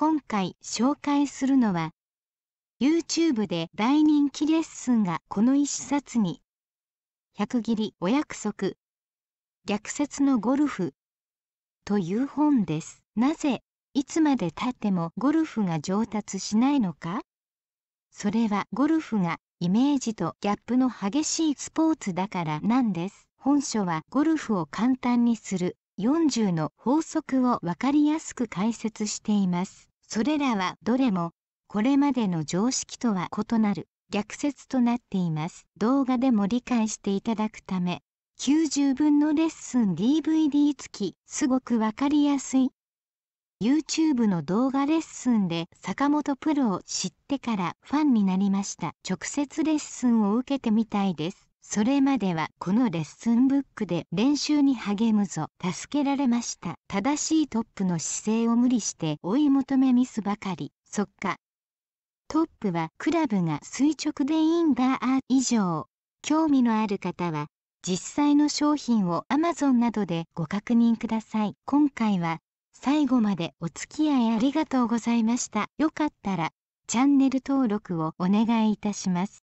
今回紹介するのは YouTube で大人気レッスンがこの一冊に百切りお約束逆説のゴルフという本ですなぜいつまでたってもゴルフが上達しないのかそれはゴルフがイメージとギャップの激しいスポーツだからなんです本書はゴルフを簡単にする40の法則を分かりやすく解説していますそれらはどれもこれまでの常識とは異なる逆説となっています。動画でも理解していただくため、90分のレッスン DVD 付き、すごくわかりやすい。YouTube の動画レッスンで坂本プロを知ってからファンになりました。直接レッスンを受けてみたいです。それまではこのレッスンブックで練習に励むぞ助けられました正しいトップの姿勢を無理して追い求めミスばかりそっかトップはクラブが垂直でいいんだ以上興味のある方は実際の商品を Amazon などでご確認ください今回は最後までお付き合いありがとうございましたよかったらチャンネル登録をお願いいたします